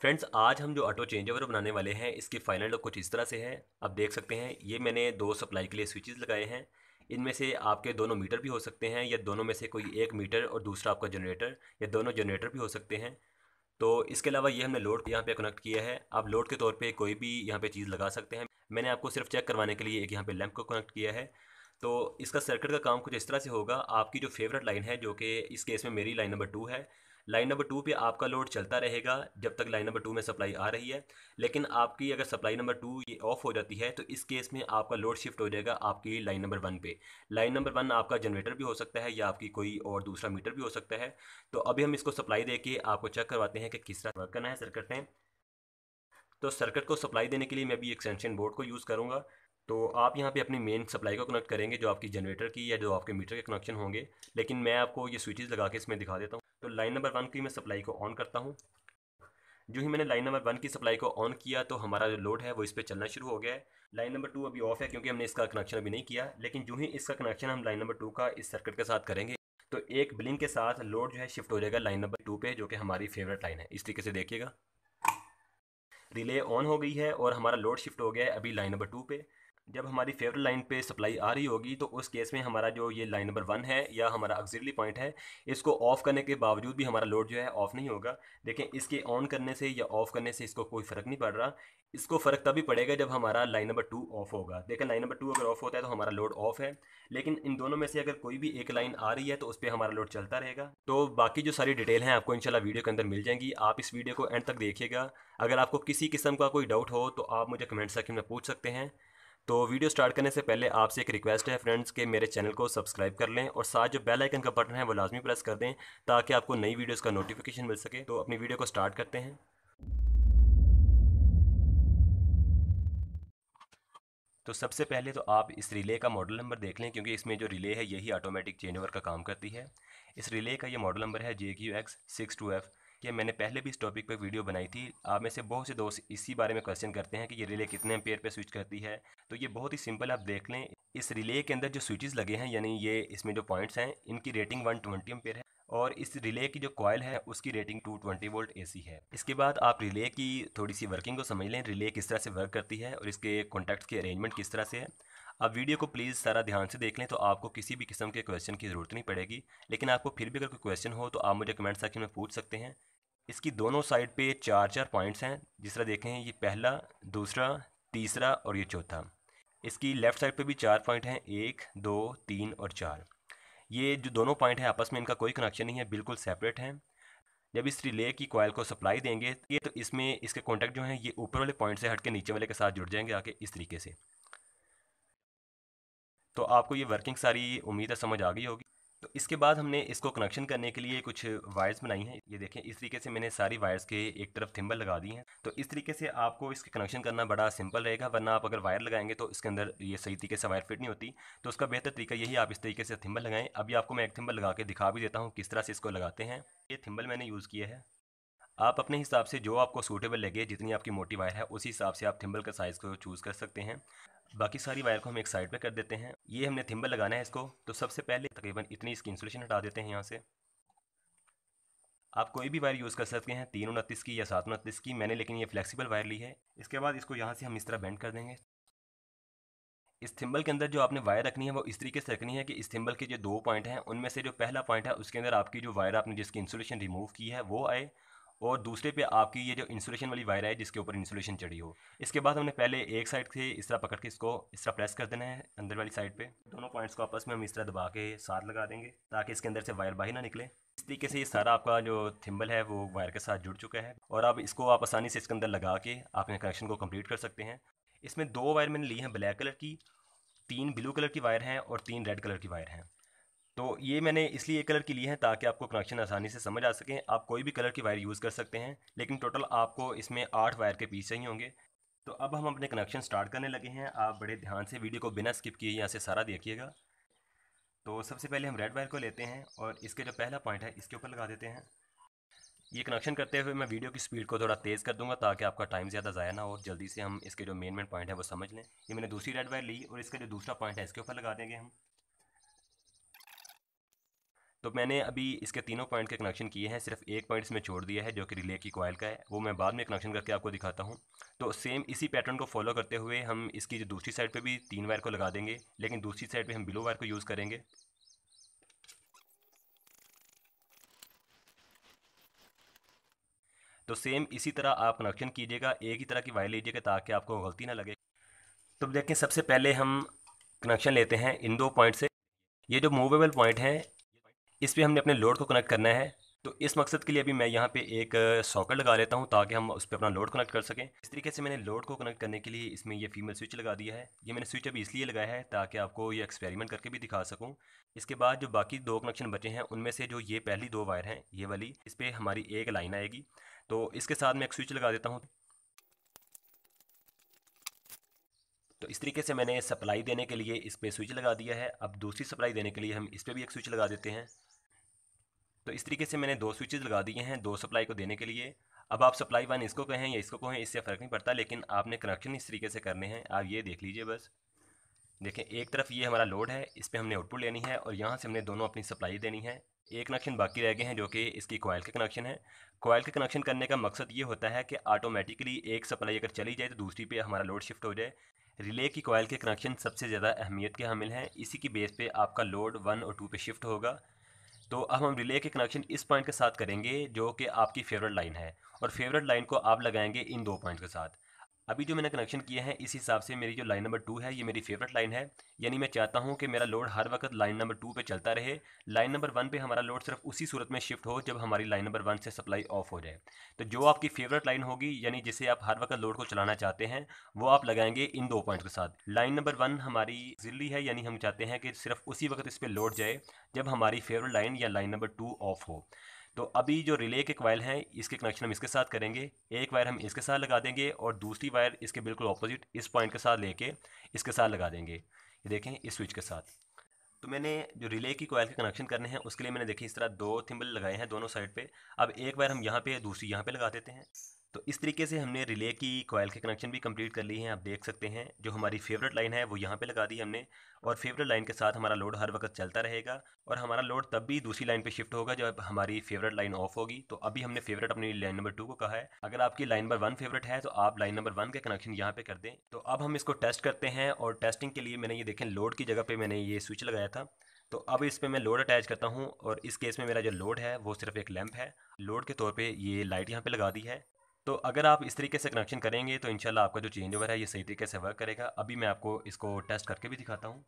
friends आज हम जो ऑटो चेंज ओवर बनाने वाले हैं इसकी फाइनल लुक कुछ इस तरह से है आप देख सकते हैं ये मैंने दो सप्लाई के लिए स्विचेस लगाए हैं इनमें से आपके दोनों मीटर भी हो सकते हैं या दोनों में से कोई एक मीटर और दूसरा आपका जनरेटर या दोनों जनरेटर भी हो सकते हैं तो इसके अलावा ये हमने लोड यहाँ पे कनेक्ट किया है आप लोड के तौर पे कोई भी यहाँ पे चीज़ लगा सकते हैं मैंने आपको सिर्फ चेक करवाने के लिए एक यहाँ पे लैंप को कनेक्ट किया है तो इसका सर्किट का काम कुछ इस तरह से होगा आपकी जो फेवरेट लाइन है जो कि इस केस में मेरी लाइन नंबर टू है लाइन नंबर टू पे आपका लोड चलता रहेगा जब तक लाइन नंबर टू में सप्लाई आ रही है लेकिन आपकी अगर सप्लाई नंबर टू ये ऑफ हो जाती है तो इस केस में आपका लोड शिफ्ट हो जाएगा आपकी लाइन नंबर वन पे लाइन नंबर वन आपका जनरेटर भी हो सकता है या आपकी कोई और दूसरा मीटर भी हो सकता है तो अभी हम इसको सप्लाई दे के आपको चेक करवाते हैं कि किस तरह वर्क करना है सर्किट ने तो सर्किट को सप्लाई देने के लिए मैं भी एक्सटेंशन बोर्ड को यूज़ करूँगा तो आप यहाँ पे अपनी मेन सप्लाई को कनेक्ट करेंगे जो आपकी जनरेटर की या जो आपके मीटर के कनेक्शन होंगे लेकिन मैं आपको ये स्विचेस लगा के इसमें दिखा देता हूँ तो लाइन नंबर वन की मैं सप्लाई को ऑन करता हूँ जो ही मैंने लाइन नंबर वन की सप्लाई को ऑन किया तो हमारा जो लोड है वो इस पर चलना शुरू हो गया है लाइन नंबर टू अभी ऑफ है क्योंकि हमने इसका कनेक्शन अभी नहीं किया लेकिन जो ही इसका कनेक्शन हम लाइन नंबर टू का इस सर्किट के साथ करेंगे तो एक बिलिंग के साथ लोड जो है शिफ्ट हो जाएगा लाइन नंबर टू पे जो कि हमारी फेवरेट लाइन है इस तरीके से देखिएगा रिले ऑन हो गई है और हमारा लोड शिफ्ट हो गया है अभी लाइन नंबर टू पे जब हमारी फेवरेट लाइन पे सप्लाई आ रही होगी तो उस केस में हमारा जो ये लाइन नंबर वन है या हमारा ऑक्सिली पॉइंट है इसको ऑफ करने के बावजूद भी हमारा लोड जो है ऑफ नहीं होगा देखें इसके ऑन करने से या ऑफ करने से इसको कोई फ़र्क नहीं पड़ रहा इसको फ़र्क तभी पड़ेगा जब हमारा लाइन नंबर टू ऑफ होगा देखें लाइन नंबर टू अगर ऑफ होता है तो हमारा लोड ऑफ है लेकिन इन दोनों में से अगर कोई भी एक लाइन आ रही है तो उस पर हमारा लोड चलता रहेगा तो बाकी जो सारी डिटेल हैं आपको इनशाला वीडियो के अंदर मिल जाएंगी आप इस वीडियो को एंड तक देखिएगा अगर आपको किसी किस्म का कोई डाउट हो तो आप मुझे कमेंट सेक्शन में पूछ सकते हैं तो वीडियो स्टार्ट करने से पहले आपसे एक रिक्वेस्ट है फ्रेंड्स के मेरे चैनल को सब्सक्राइब कर लें और साथ जो बेल आइकन का बटन है वो लाजमी प्रेस कर दें ताकि आपको नई वीडियोस का नोटिफिकेशन मिल सके तो अपनी वीडियो को स्टार्ट करते हैं तो सबसे पहले तो आप इस रिले का मॉडल नंबर देख लें क्योंकि इसमें जो रिले है यही ऑटोमेटिक चेंज ओवर का काम करती है इस रिले का ये मॉडल नंबर है J Q X six two F कि मैंने पहले भी इस टॉपिक पर वीडियो बनाई थी आप में से बहुत से दोस्त इसी बारे में क्वेश्चन करते हैं कि ये रिले कितने एम्पेयर पर स्विच करती है तो ये बहुत ही सिंपल आप देख लें इस रिले के अंदर जो स्विचेस लगे हैं यानी ये इसमें जो पॉइंट्स हैं इनकी रेटिंग वन ट्वेंटी एम्पेयर है और इस रिले की जो कॉयल है उसकी रेटिंग 220 वोल्ट सी है इसके बाद आप रिले की थोड़ी सी वर्किंग को समझ लें रिले किस तरह से वर्क करती है और इसके कॉन्टैक्ट्स की अरेंजमेंट किस तरह से है आप वीडियो को प्लीज़ सारा ध्यान से देख लें तो आपको किसी भी किस्म के क्वेश्चन की ज़रूरत नहीं पड़ेगी लेकिन आपको फिर भी अगर कोई क्वेश्चन हो तो आप मुझे कमेंट सेक्शन में पूछ सकते हैं इसकी दोनों साइड पे चार चार पॉइंट्स हैं जिस तरह देखें ये पहला दूसरा तीसरा और ये चौथा इसकी लेफ़्ट साइड पे भी चार पॉइंट हैं एक दो तीन और चार ये जो दोनों पॉइंट हैं आपस में इनका कोई कनेक्शन नहीं है बिल्कुल सेपरेट हैं जब इस रिले की कॉयल को सप्लाई देंगे ये तो इसमें इसके कॉन्टैक्ट जो हैं ये ऊपर वाले पॉइंट से हट के नीचे वाले के साथ जुड़ जाएंगे आके इस तरीके से तो आपको ये वर्किंग सारी उम्मीद है समझ आ गई होगी तो इसके बाद हमने इसको कनेक्शन करने के लिए कुछ वायर्स बनाई हैं ये देखें इस तरीके से मैंने सारी वायर्स के एक तरफ थिम्बल लगा दी हैं तो इस तरीके से आपको इसके कनेक्शन करना बड़ा सिंपल रहेगा वरना आप अगर वायर लगाएंगे तो इसके अंदर ये सही तरीके से वायर फिट नहीं होती तो उसका बेहतर तरीका यही आप इस तरीके से थिम्बल लगाएँ अभी आपको मैं एक थिम्बल लगा के दिखा भी देता हूँ किस तरह से इसको लगाते हैं ये थिम्बल मैंने यूज़ किया है आप अपने हिसाब से जो आपको सूटेबल लगे जितनी आपकी मोटी वायर है उसी हिसाब से आप थिम्बल का साइज़ को चूज़ कर सकते हैं बाकी सारी वायर को हम एक साइड पे कर देते हैं ये हमने थिम्बल लगाना है इसको तो सबसे पहले तकरीबन इतनी इसकी इंसुलेशन हटा देते हैं यहाँ से आप कोई भी वायर यूज़ कर सकते हैं तीन उनतीस की या सात उनतीस की मैंने लेकिन ये फ्लेक्सिबल वायर ली है इसके बाद इसको यहाँ से हम इस तरह बेंड कर देंगे इस थिम्बल के अंदर जो आपने वायर रखनी है वो इस तरीके से रखनी है कि इस थिम्बल के जो दो पॉइंट हैं उनमें से जो पहला पॉइंट है उसके अंदर आपकी जो वायर आपने जिसकी इंसुलेशन रिमूव की है वो आए और दूसरे पे आपकी ये जो इंसुलेशन वाली वायर है जिसके ऊपर इंसुलेशन चढ़ी हो इसके बाद हमने पहले एक साइड से इस तरह पकड़ के इसको इस तरह प्रेस कर देना है अंदर वाली साइड पे दोनों पॉइंट्स को आपस में हम इस तरह दबा के साथ लगा देंगे ताकि इसके अंदर से वायर बाहर ना निकले इस तरीके से ये सारा आपका जो थिम्बल है वो वायर के साथ जुड़ चुका है और अब इसको आप आसानी से इसके अंदर लगा के अपने कनेक्शन को कम्प्लीट कर सकते हैं इसमें दो वायर मैंने ली हैं ब्लैक कलर की तीन ब्लू कलर की वायर हैं और तीन रेड कलर की वायर हैं तो ये मैंने इसलिए कलर की ली है ताकि आपको कनेक्शन आसानी से समझ आ सके आप कोई भी कलर की वायर यूज़ कर सकते हैं लेकिन टोटल आपको इसमें आठ वायर के पीस चाहिए होंगे तो अब हम अपने कनेक्शन स्टार्ट करने लगे हैं आप बड़े ध्यान से वीडियो को बिना स्किप किए यहाँ से सारा देखिएगा तो सबसे पहले हम रेड वायर को लेते हैं और इसके जो पहला पॉइंट है इसके ऊपर लगा देते हैं ये कनेक्शन करते हुए मैं वीडियो की स्पीड को थोड़ा तेज़ कर दूंगा ताकि आपका टाइम ज़्यादा ज़ाया ना हो जल्दी से हम इसके जो मेन मेन पॉइंट है वो समझ लें ये मैंने दूसरी रेड वायर ली और इसका जो दूसरा पॉइंट है इसके ऊपर लगा देंगे हम तो मैंने अभी इसके तीनों पॉइंट के कनेक्शन किए हैं सिर्फ एक पॉइंट इसमें छोड़ दिया है जो कि रिले की कॉयल का है वो मैं बाद में कनेक्शन करके आपको दिखाता हूँ तो सेम इसी पैटर्न को फॉलो करते हुए हम इसकी जो दूसरी साइड पर भी तीन वायर को लगा देंगे लेकिन दूसरी साइड पर हम बिलो वायर को यूज़ करेंगे तो सेम इसी तरह आप कनेक्शन कीजिएगा एक ही तरह की वायर लीजिएगा ताकि आपको गलती ना लगे तो देखें सबसे पहले हम कनेक्शन लेते हैं इन दो पॉइंट से ये जो मूवेबल पॉइंट हैं इस पर हमने अपने लोड को कनेक्ट करना है तो इस मकसद के लिए अभी मैं यहाँ पे एक सॉकेट लगा लेता हूँ ताकि हम उस पर अपना लोड कनेक्ट कर सकें इस तरीके से मैंने लोड को कनेक्ट करने के लिए इसमें ये फीमेल स्विच लगा दिया है ये मैंने स्विच अभी इसलिए लगाया है ताकि आपको ये एक्सपेरिमेंट करके भी दिखा सकूँ इसके बाद जो बाकी दो कनेक्शन बचे हैं उनमें से जो ये पहली दो वायर हैं ये वाली इस पर हमारी एक लाइन आएगी तो इसके साथ मैं एक स्विच लगा देता हूँ तो इस तरीके से मैंने सप्लाई देने के लिए इस पर स्विच लगा दिया है अब दूसरी सप्लाई देने के लिए हम इस पर भी एक स्विच लगा देते हैं तो इस तरीके से मैंने दो स्विचेज़ लगा दिए हैं दो सप्लाई को देने के लिए अब आप सप्लाई वन इसको कहें या इसको कहें इससे फ़र्क नहीं पड़ता लेकिन आपने कनेक्शन इस तरीके से करने हैं आप ये देख लीजिए बस देखें एक तरफ ये हमारा लोड है इस पर हमने आउटपुट लेनी है और यहाँ से हमने दोनों अपनी सप्लाई देनी है एक कनेक्शन बाकी रह गए हैं जो कि इसकी कोयल के कनेक्शन है कोयल के कनेक्शन करने का मकसद ये होता है कि ऑटोमेटिकली एक सप्लाई अगर चली जाए तो दूसरी पे हमारा लोड शिफ्ट हो जाए रिले की कोयल के कनेक्शन सबसे ज़्यादा अहमियत के हामिल हैं इसी की बेस पे आपका लोड वन और टू पे शिफ्ट होगा तो अब हम रिले के कनेक्शन इस पॉइंट के साथ करेंगे जो कि आपकी फेवरेट लाइन है और फेवरेट लाइन को आप लगाएंगे इन दो पॉइंट के साथ अभी जो मैंने कनेक्शन किया है इस हिसाब से मेरी जो लाइन नंबर टू है ये मेरी फेवरेट लाइन है यानी मैं चाहता हूँ कि मेरा लोड हर वक्त लाइन नंबर टू पे चलता रहे लाइन नंबर वन पे हमारा लोड सिर्फ उसी सूरत में शिफ्ट हो जब हमारी लाइन नंबर वन से सप्लाई ऑफ हो जाए तो जो आपकी फेवरेट लाइन होगी यानी जिसे आप हर वक्त लोड को चलाना चाहते हैं वो आप लगाएंगे इन दो पॉइंट के साथ लाइन नंबर वन हमारी जिली है यानी हम चाहते हैं कि सिर्फ उसी वक्त इस पर लोड जाए जब हमारी फेवरेट लाइन या लाइन नंबर टू ऑफ हो तो अभी जो रिले के कॉयल हैं इसके कनेक्शन हम इसके साथ करेंगे एक वायर हम इसके साथ लगा देंगे और दूसरी वायर इसके बिल्कुल ऑपोजिट इस पॉइंट के साथ लेके इसके साथ लगा देंगे ये देखें इस स्विच के साथ तो मैंने जो रिले की कॉयल के कनेक्शन करने हैं उसके लिए मैंने देखिए इस तरह दो थिम्बल लगाए हैं दोनों साइड पर अब एक वायर हम यहाँ पर दूसरी यहाँ पर लगा देते हैं तो इस तरीके से हमने रिले की कॉयल के कनेक्शन भी कंप्लीट कर ली हैं आप देख सकते हैं जो हमारी फेवरेट लाइन है वो यहाँ पे लगा दी हमने और फेवरेट लाइन के साथ हमारा लोड हर वक्त चलता रहेगा और हमारा लोड तब भी दूसरी लाइन पे शिफ्ट होगा जब हमारी फेवरेट लाइन ऑफ होगी तो अभी हमने फेवरेट अपनी लाइन नंबर टू को कहा है अगर आपकी लाइन नंबर वन फेवरेट है तो आप लाइन नंबर वन के कनेक्शन यहाँ पे कर दें तो अब हम इसको टेस्ट करते हैं और टेस्टिंग के लिए मैंने ये देखें लोड की जगह पर मैंने ये स्विच लगाया था तो अब इस पर मैं लोड अटैच करता हूँ और इस केस में मेरा जो लोड है वो सिर्फ एक लैंप है लोड के तौर पे ये लाइट यहाँ पे लगा दी है तो अगर आप इस तरीके से कनेक्शन करेंगे तो इनशाला आपका जो चेंज ओवर है ये सही तरीके से वर्क करेगा अभी मैं आपको इसको टेस्ट करके भी दिखाता हूँ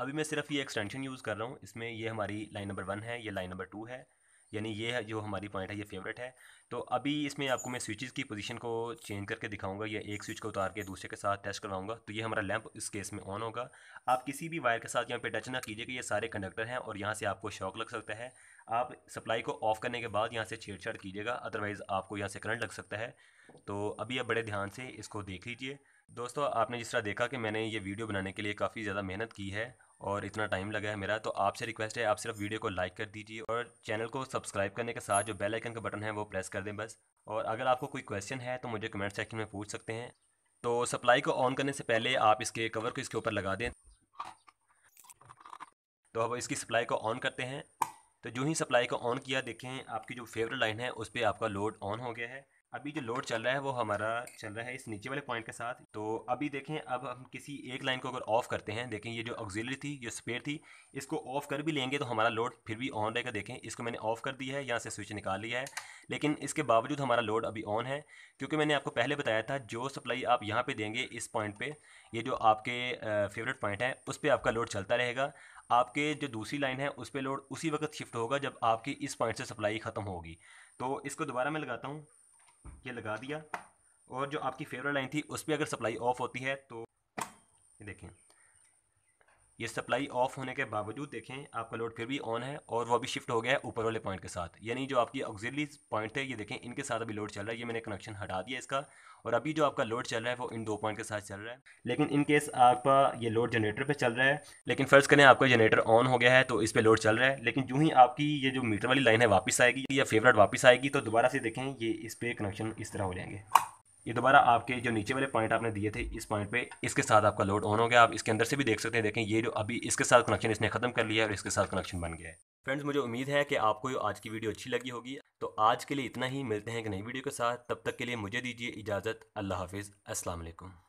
अभी मैं सिर्फ ये एक्सटेंशन यूज़ कर रहा हूँ इसमें ये हमारी लाइन नंबर वन है ये लाइन नंबर टू है यानी ये जो हमारी पॉइंट है ये फेवरेट है तो अभी इसमें आपको मैं स्विचेस की पोजीशन को चेंज करके दिखाऊंगा या एक स्विच को उतार के दूसरे के साथ टेस्ट करवाऊंगा तो ये हमारा लैंप इस केस में ऑन होगा आप किसी भी वायर के साथ यहाँ पे टच ना कीजिएगा ये सारे कंडक्टर हैं और यहाँ से आपको शॉक लग सकता है आप सप्लाई को ऑफ करने के बाद यहाँ से छेड़छाड़ कीजिएगा अदरवाइज़ आपको यहाँ से करंट लग सकता है तो अभी आप बड़े ध्यान से इसको देख लीजिए दोस्तों आपने जिस तरह देखा कि मैंने ये वीडियो बनाने के लिए काफ़ी ज़्यादा मेहनत की है और इतना टाइम लगा है मेरा तो आपसे रिक्वेस्ट है आप सिर्फ वीडियो को लाइक कर दीजिए और चैनल को सब्सक्राइब करने के साथ जो बेल आइकन का बटन है वो प्रेस कर दें बस और अगर आपको कोई क्वेश्चन है तो मुझे कमेंट सेक्शन में पूछ सकते हैं तो सप्लाई को ऑन करने से पहले आप इसके कवर को इसके ऊपर लगा दें तो अब इसकी सप्लाई को ऑन करते हैं तो जो ही सप्लाई को ऑन किया देखें आपकी जो फेवरेट लाइन है उस पर आपका लोड ऑन हो गया है अभी जो लोड चल रहा है वो हमारा चल रहा है इस नीचे वाले पॉइंट के साथ तो अभी देखें अब हम किसी एक लाइन को अगर ऑफ करते हैं देखें ये जो ऑक्सिलरी थी जो स्पेयर थी इसको ऑफ कर भी लेंगे तो हमारा लोड फिर भी ऑन रहेगा देखें इसको मैंने ऑफ कर दिया है यहाँ से स्विच निकाल लिया है लेकिन इसके बावजूद हमारा लोड अभी ऑन है क्योंकि मैंने आपको पहले बताया था जो सप्लाई आप यहाँ पर देंगे इस पॉइंट पर ये जो आपके फेवरेट पॉइंट है उस पर आपका लोड चलता रहेगा आपके जो दूसरी लाइन है उस पर लोड उसी वक्त शिफ्ट होगा जब आपकी इस पॉइंट से सप्लाई ख़त्म होगी तो इसको दोबारा मैं लगाता हूँ ये लगा दिया और जो आपकी फेवरेट लाइन थी उस पर अगर सप्लाई ऑफ होती है तो ये देखें ये सप्लाई ऑफ होने के बावजूद देखें आपका लोड फिर भी ऑन है और वो अभी शिफ्ट हो गया है ऊपर वाले पॉइंट के साथ यानी जो आपकी ऑक्सिली पॉइंट है ये देखें इनके साथ अभी लोड चल रहा है ये मैंने कनेक्शन हटा दिया इसका और अभी जो आपका लोड चल रहा है वो इन दो पॉइंट के साथ चल रहा है लेकिन इन केस आपका ये लोड जनरेटर पर चल रहा है लेकिन फर्ज करें आपका जनरेटर ऑन हो गया है तो इस पर लोड चल रहा है लेकिन जूँ ही आपकी ये जो मीटर वाली लाइन है वापस आएगी या फेवरेट वापस आएगी तो दोबारा से देखें ये इस पर कनेक्शन इस तरह हो जाएंगे ये दोबारा आपके जो नीचे वाले पॉइंट आपने दिए थे इस पॉइंट पे इसके साथ आपका लोड ऑन हो गया आप इसके अंदर से भी देख सकते हैं देखें ये जो अभी इसके साथ कनेक्शन इसने खत्म कर लिया और इसके साथ कनेक्शन बन गया है फ्रेंड्स मुझे उम्मीद है कि आपको आज की वीडियो अच्छी लगी होगी तो आज के लिए इतना ही मिलते हैं एक नई वीडियो के साथ तब तक के लिए मुझे दीजिए इजाज़त अल्लाह हाफिज़ असलम